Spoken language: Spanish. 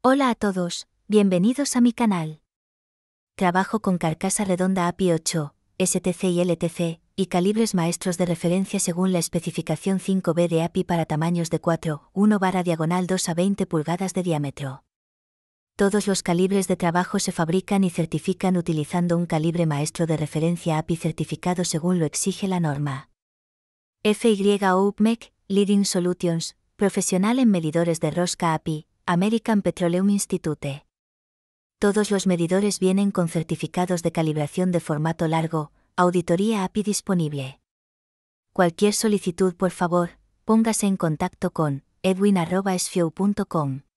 Hola a todos, bienvenidos a mi canal. Trabajo con carcasa redonda API 8, STC y LTC, y calibres maestros de referencia según la especificación 5B de API para tamaños de 4, 1 barra diagonal 2 a 20 pulgadas de diámetro. Todos los calibres de trabajo se fabrican y certifican utilizando un calibre maestro de referencia API certificado según lo exige la norma. FY e Leading Solutions, profesional en medidores de rosca API, American Petroleum Institute. Todos los medidores vienen con certificados de calibración de formato largo, auditoría API disponible. Cualquier solicitud, por favor, póngase en contacto con edwin.sfio.com.